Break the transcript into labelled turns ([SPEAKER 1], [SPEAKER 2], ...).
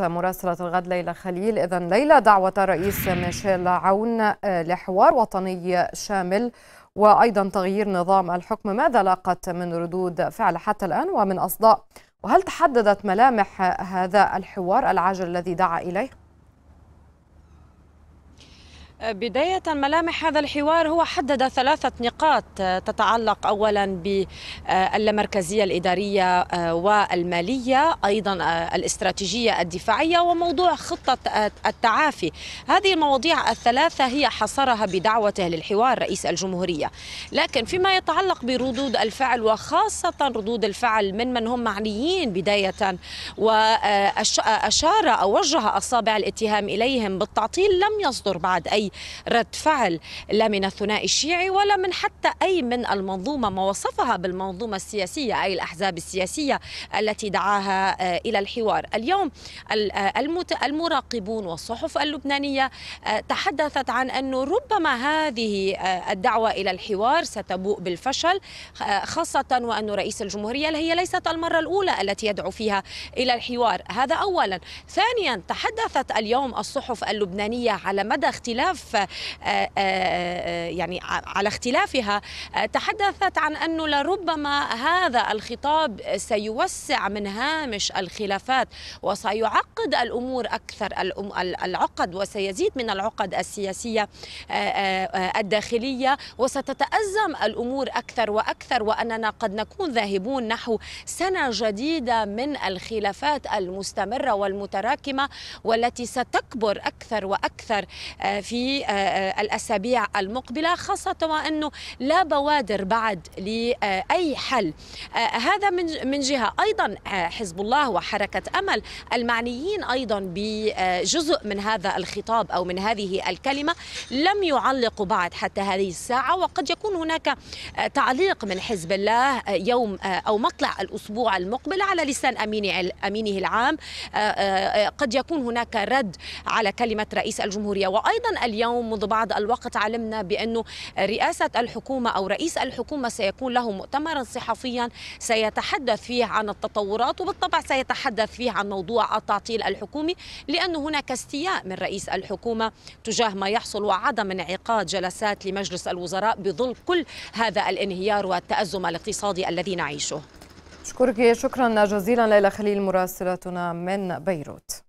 [SPEAKER 1] مراسلة الغد ليلى خليل إذا ليلى دعوة رئيس ميشيل عون آه، لحوار وطني شامل وأيضا تغيير نظام الحكم ماذا لاقت من ردود فعل حتى الآن ومن أصداء وهل تحددت ملامح هذا الحوار العاجل الذي دعا إليه؟
[SPEAKER 2] بداية ملامح هذا الحوار هو حدد ثلاثة نقاط آه، تتعلق أولا باللامركزية الإدارية آه، والمالية أيضا آه، الاستراتيجية الدفاعية وموضوع خطة التعافي هذه المواضيع الثلاثة هي حصرها بدعوته للحوار رئيس الجمهورية لكن فيما يتعلق بردود الفعل وخاصة ردود الفعل من من هم معنيين بداية وأشار أو وجه أصابع الاتهام إليهم بالتعطيل لم يصدر بعد أي رد فعل لا من الثنائي الشيعي ولا من حتى أي من المنظومة ما وصفها بالمنظومة السياسية أي الأحزاب السياسية التي دعاها آه، إلى الحوار اليوم آه، المراقبون والصحف اللبنانية آه، تحدثت عن أنه ربما هذه الدعوة إلى الحوار ستبوء بالفشل خاصة وأن رئيس الجمهورية هي ليست المرة الأولى التي يدعو فيها إلى الحوار هذا أولا ثانيا تحدثت اليوم الصحف اللبنانية على مدى اختلاف اختلاف آه، آه، آه، يعني على اختلافها تحدثت عن أنه لربما هذا الخطاب سيوسع من هامش الخلافات وسيعقد الأمور أكثر العقد وسيزيد من العقد السياسية الداخلية وستتأزم الأمور أكثر وأكثر وأننا قد نكون ذاهبون نحو سنة جديدة من الخلافات المستمرة والمتراكمة والتي ستكبر أكثر وأكثر في آه، آه، الأسابيع المقبلة خاصة وأنه لا بوادر بعد لأي حل آه، هذا من من جهة أيضا حزب الله وحركة أمل المعنيين أيضا بجزء من هذا الخطاب أو من هذه الكلمة لم يعلقوا بعد حتى هذه الساعة وقد يكون هناك تعليق من حزب الله يوم أو مطلع الأسبوع المقبل على لسان أمينه العام قد يكون هناك رد على كلمة رئيس الجمهورية وأيضا اليوم اليوم منذ بعض الوقت علمنا بأنه رئاسة الحكومة أو رئيس الحكومة سيكون له مؤتمرا صحفيا سيتحدث فيه عن التطورات وبالطبع سيتحدث فيه عن موضوع التعطيل الحكومي لانه هناك استياء من رئيس الحكومة تجاه ما يحصل وعدم انعقاد جلسات لمجلس الوزراء بظل كل هذا الانهيار والتأزم الاقتصادي الذي نعيشه
[SPEAKER 1] شكرا جزيلا ليلى خليل مراسلتنا من بيروت